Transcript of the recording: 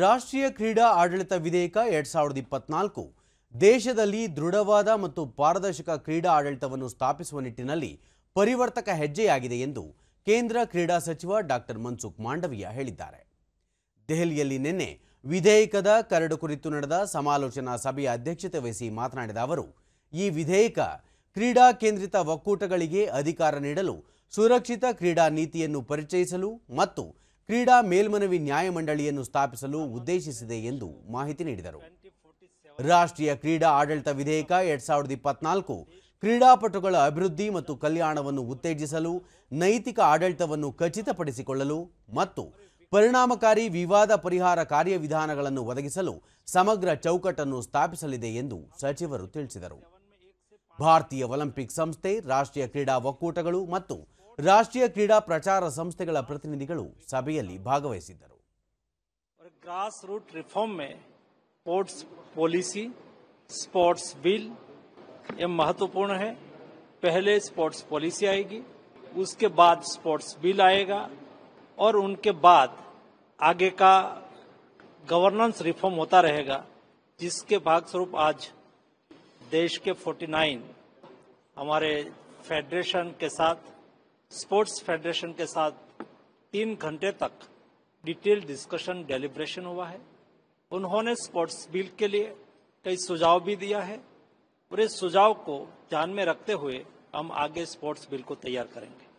ರಾಷ್ಟ್ರೀಯ ಕ್ರೀಡಾ ಆಡಳಿತ ವಿಧೇಯಕ ಎರಡ್ ಸಾವಿರದ ಇಪ್ಪತ್ನಾಲ್ಕು ದೇಶದಲ್ಲಿ ದೃಢವಾದ ಮತ್ತು ಪಾರದರ್ಶಕ ಕ್ರೀಡಾ ಆಡಳಿತವನ್ನು ಸ್ಥಾಪಿಸುವ ನಿಟ್ಟಿನಲ್ಲಿ ಪರಿವರ್ತಕ ಹೆಜ್ಜೆಯಾಗಿದೆ ಎಂದು ಕೇಂದ್ರ ಕ್ರೀಡಾ ಸಚಿವ ಡಾಕ್ಟರ್ ಮನ್ಸುಖ್ ಮಾಂಡವಿಯಾ ಹೇಳಿದ್ದಾರೆ ದೆಹಲಿಯಲ್ಲಿ ನಿನ್ನೆ ವಿಧೇಯಕದ ಕರಡು ಕುರಿತು ನಡೆದ ಸಮಾಲೋಚನಾ ಸಭೆಯ ಅಧ್ಯಕ್ಷತೆ ವಹಿಸಿ ಮಾತನಾಡಿದ ಅವರು ಈ ವಿಧೇಯಕ ಕ್ರೀಡಾ ಕೇಂದ್ರಿತ ಒಕ್ಕೂಟಗಳಿಗೆ ಅಧಿಕಾರ ನೀಡಲು ಸುರಕ್ಷಿತ ಕ್ರೀಡಾ ನೀತಿಯನ್ನು ಪರಿಚಯಿಸಲು ಮತ್ತು ಕ್ರೀಡಾ ಮೇಲ್ಮನವಿ ನ್ಯಾಯಮಂಡಳಿಯನ್ನು ಸ್ಥಾಪಿಸಲು ಉದ್ದೇಶಿಸಿದೆ ಎಂದು ಮಾಹಿತಿ ನೀಡಿದರು ರಾಷ್ಟ್ರೀಯ ಕ್ರೀಡಾ ಆಡಳಿತ ವಿಧೇಯಕ ಎರಡ್ ಸಾವಿರದ ಇಪ್ಪತ್ನಾಲ್ಕು ಕ್ರೀಡಾಪಟುಗಳ ಅಭಿವೃದ್ಧಿ ಮತ್ತು ಕಲ್ಯಾಣವನ್ನು ಉತ್ತೇಜಿಸಲು ನೈತಿಕ ಆಡಳಿತವನ್ನು ಖಚಿತಪಡಿಸಿಕೊಳ್ಳಲು ಮತ್ತು ಪರಿಣಾಮಕಾರಿ ವಿವಾದ ಪರಿಹಾರ ಕಾರ್ಯವಿಧಾನಗಳನ್ನು ಒದಗಿಸಲು ಸಮಗ್ರ ಚೌಕಟ್ಟನ್ನು ಸ್ಥಾಪಿಸಲಿದೆ ಎಂದು ಸಚಿವರು ತಿಳಿಸಿದರು ಭಾರತೀಯ ಒಲಿಂಪಿಕ್ ಸಂಸ್ಥೆ ರಾಷ್ಟ್ರೀಯ ಕ್ರೀಡಾ ಒಕ್ಕೂಟಗಳು ಮತ್ತು राष्ट्रीय क्रीडा प्रचार संस्थे प्रतिनिधि सभ्य भागव ಗ್ರಾಸ್ ರೂಟ್ ರಿಫಾರ್ಮ್ ಮೇ ಸ್ಪೋರ್ಟ್ಸ್ स्पोर्ट्स बिल ये महत्वपूर्ण है पहले स्पोर्ट्स पॉलिसी आएगी उसके बाद स्पोर्ट्स बिल आएगा और उनके बाद आगे का गवर्नेंस रिफॉर्म होता रहेगा जिसके भागस्वरूप आज देश के 49 हमारे फेडरेशन के साथ स्पोर्ट्स फेडरेशन के साथ तीन घंटे तक डिटेल डिस्कशन डेलिब्रेशन हुआ है उन्होंने स्पोर्ट्स बिल के लिए कई सुझाव भी दिया है और इस सुझाव को ध्यान में रखते हुए हम आगे स्पोर्ट्स बिल को तैयार करेंगे